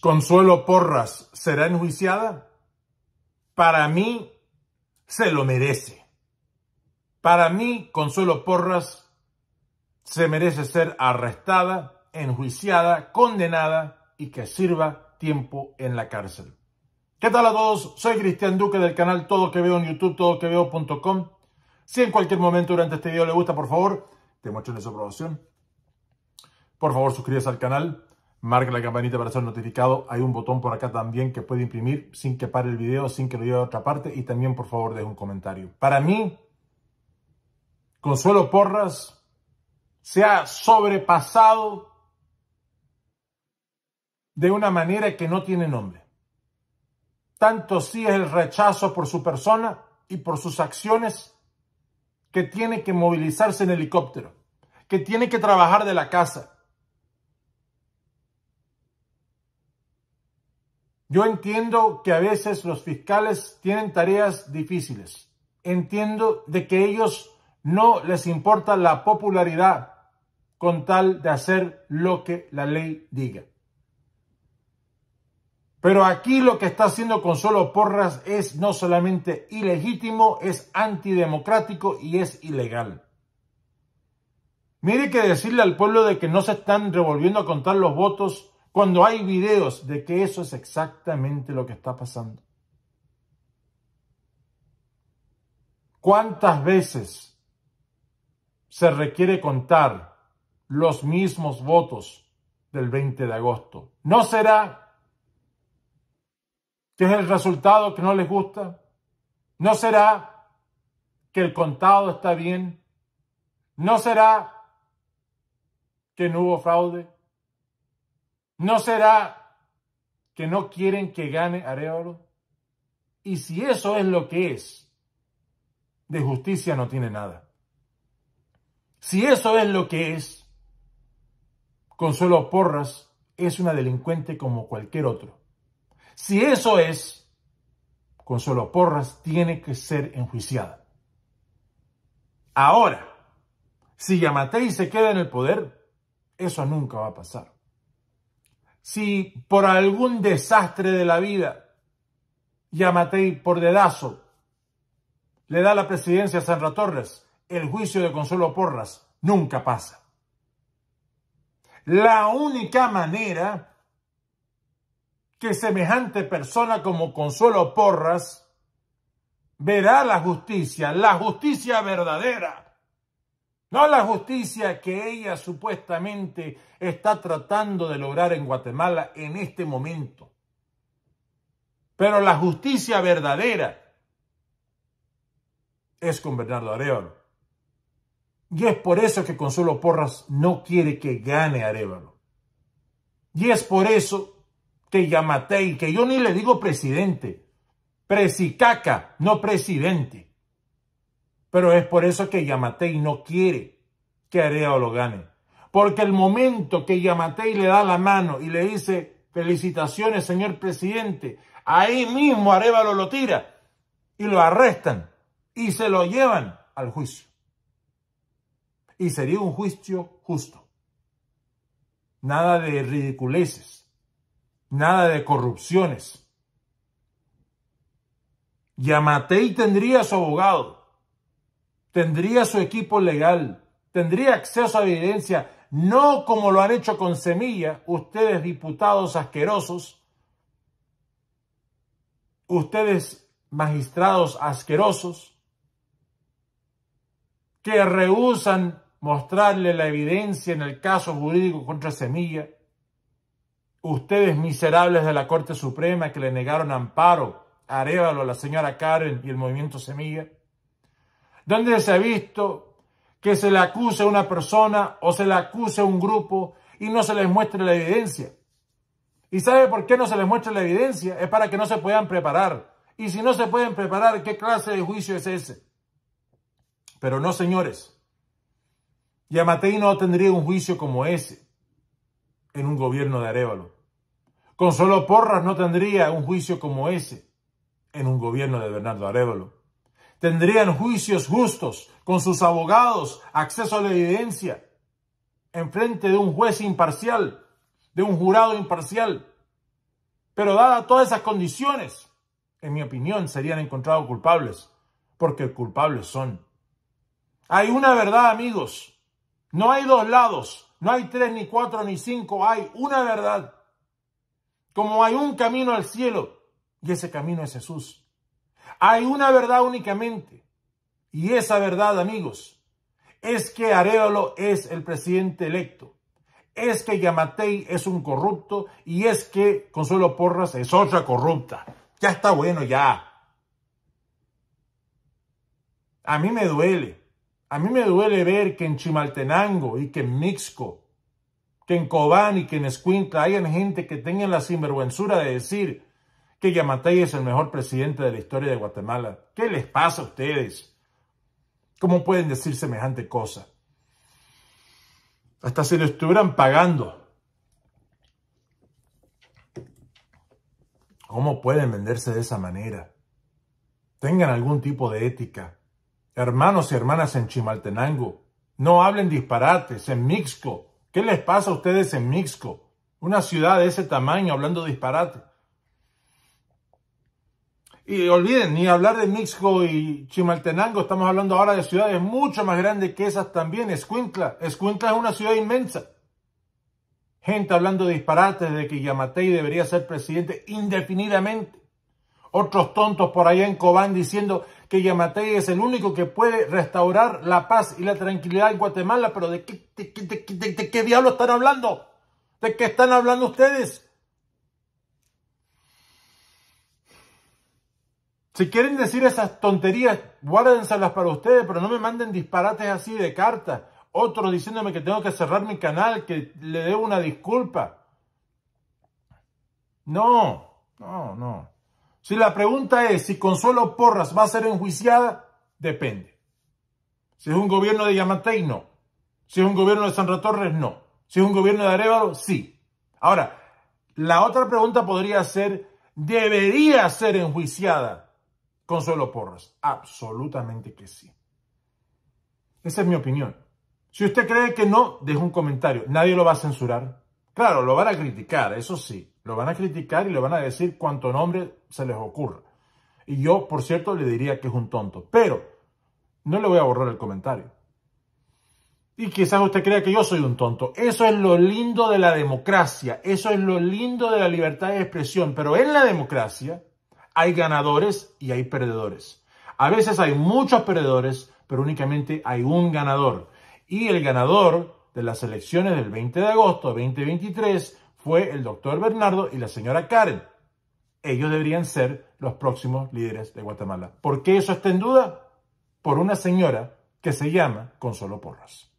Consuelo Porras será enjuiciada? Para mí, se lo merece. Para mí, Consuelo Porras se merece ser arrestada, enjuiciada, condenada y que sirva tiempo en la cárcel. ¿Qué tal a todos? Soy Cristian Duque del canal Todo Que Veo en YouTube, todoqueveo.com. Si en cualquier momento durante este video le gusta, por favor, te muestro su aprobación. Por favor, suscríbase al canal Marca la campanita para ser notificado. Hay un botón por acá también que puede imprimir sin que pare el video, sin que lo lleve a otra parte. Y también, por favor, deje un comentario. Para mí, Consuelo Porras se ha sobrepasado de una manera que no tiene nombre. Tanto si es el rechazo por su persona y por sus acciones que tiene que movilizarse en helicóptero, que tiene que trabajar de la casa, Yo entiendo que a veces los fiscales tienen tareas difíciles. Entiendo de que ellos no les importa la popularidad con tal de hacer lo que la ley diga. Pero aquí lo que está haciendo solo Porras es no solamente ilegítimo, es antidemocrático y es ilegal. Mire que decirle al pueblo de que no se están revolviendo a contar los votos cuando hay videos de que eso es exactamente lo que está pasando. ¿Cuántas veces se requiere contar los mismos votos del 20 de agosto? ¿No será que es el resultado que no les gusta? ¿No será que el contado está bien? ¿No será que no hubo fraude? ¿No será que no quieren que gane Oro? Y si eso es lo que es, de justicia no tiene nada. Si eso es lo que es, Consuelo Porras es una delincuente como cualquier otro. Si eso es, Consuelo Porras tiene que ser enjuiciada. Ahora, si Yamatei se queda en el poder, eso nunca va a pasar si por algún desastre de la vida, Yamatei por dedazo, le da la presidencia a Sandra Torres, el juicio de Consuelo Porras nunca pasa. La única manera que semejante persona como Consuelo Porras verá la justicia, la justicia verdadera, no la justicia que ella supuestamente está tratando de lograr en Guatemala en este momento. Pero la justicia verdadera es con Bernardo Arevalo. Y es por eso que Consuelo Porras no quiere que gane Arevalo. Y es por eso que Yamatei, que yo ni le digo presidente, presicaca, no presidente. Pero es por eso que Yamatei no quiere que Arevalo lo gane. Porque el momento que Yamatei le da la mano y le dice, felicitaciones, señor presidente, ahí mismo Arevalo lo tira y lo arrestan y se lo llevan al juicio. Y sería un juicio justo. Nada de ridiculeces, nada de corrupciones. Yamatei tendría su abogado tendría su equipo legal, tendría acceso a evidencia, no como lo han hecho con Semilla, ustedes diputados asquerosos, ustedes magistrados asquerosos, que rehusan mostrarle la evidencia en el caso jurídico contra Semilla, ustedes miserables de la Corte Suprema que le negaron amparo a Arevalo, a la señora Karen y el movimiento Semilla, ¿Dónde se ha visto que se le acuse a una persona o se le acuse a un grupo y no se les muestre la evidencia. ¿Y sabe por qué no se les muestra la evidencia? Es para que no se puedan preparar. Y si no se pueden preparar, ¿qué clase de juicio es ese? Pero no, señores. Yamatei no tendría un juicio como ese en un gobierno de Arevalo. Consuelo Porras no tendría un juicio como ese en un gobierno de Bernardo Arevalo. Tendrían juicios justos con sus abogados, acceso a la evidencia, enfrente de un juez imparcial, de un jurado imparcial. Pero dadas todas esas condiciones, en mi opinión, serían encontrados culpables, porque culpables son. Hay una verdad, amigos. No hay dos lados, no hay tres, ni cuatro, ni cinco, hay una verdad. Como hay un camino al cielo, y ese camino es Jesús. Hay una verdad únicamente. Y esa verdad, amigos, es que Aréolo es el presidente electo. Es que Yamatei es un corrupto y es que Consuelo Porras es otra corrupta. Ya está bueno, ya. A mí me duele. A mí me duele ver que en Chimaltenango y que en Mixco, que en Cobán y que en Escuintla hayan gente que tenga la sinvergüenzura de decir que Yamatei es el mejor presidente de la historia de Guatemala. ¿Qué les pasa a ustedes? ¿Cómo pueden decir semejante cosa? Hasta si lo estuvieran pagando. ¿Cómo pueden venderse de esa manera? Tengan algún tipo de ética. Hermanos y hermanas en Chimaltenango, no hablen disparates en Mixco. ¿Qué les pasa a ustedes en Mixco? Una ciudad de ese tamaño hablando disparates. Y olviden, ni hablar de Mixco y Chimaltenango, estamos hablando ahora de ciudades mucho más grandes que esas también. Escuintla, Escuintla es una ciudad inmensa. Gente hablando disparates de que Yamatei debería ser presidente indefinidamente. Otros tontos por allá en Cobán diciendo que Yamatei es el único que puede restaurar la paz y la tranquilidad en Guatemala. Pero ¿de qué, de, de qué diablo están hablando? ¿De qué están hablando ustedes? Si quieren decir esas tonterías, guárdenselas para ustedes, pero no me manden disparates así de cartas. Otros diciéndome que tengo que cerrar mi canal, que le debo una disculpa. No, no, no. Si la pregunta es si Consuelo Porras va a ser enjuiciada, depende. Si es un gobierno de Yamatei, no. Si es un gobierno de San Torres, no. Si es un gobierno de Arevalo, sí. Ahora, la otra pregunta podría ser, ¿debería ser enjuiciada Consuelo Porras, absolutamente que sí. Esa es mi opinión. Si usted cree que no, deje un comentario. Nadie lo va a censurar. Claro, lo van a criticar, eso sí. Lo van a criticar y le van a decir cuánto nombre se les ocurra. Y yo, por cierto, le diría que es un tonto. Pero no le voy a borrar el comentario. Y quizás usted crea que yo soy un tonto. Eso es lo lindo de la democracia. Eso es lo lindo de la libertad de expresión. Pero en la democracia hay ganadores y hay perdedores. A veces hay muchos perdedores, pero únicamente hay un ganador. Y el ganador de las elecciones del 20 de agosto de 2023 fue el doctor Bernardo y la señora Karen. Ellos deberían ser los próximos líderes de Guatemala. ¿Por qué eso está en duda? Por una señora que se llama Consuelo Porras.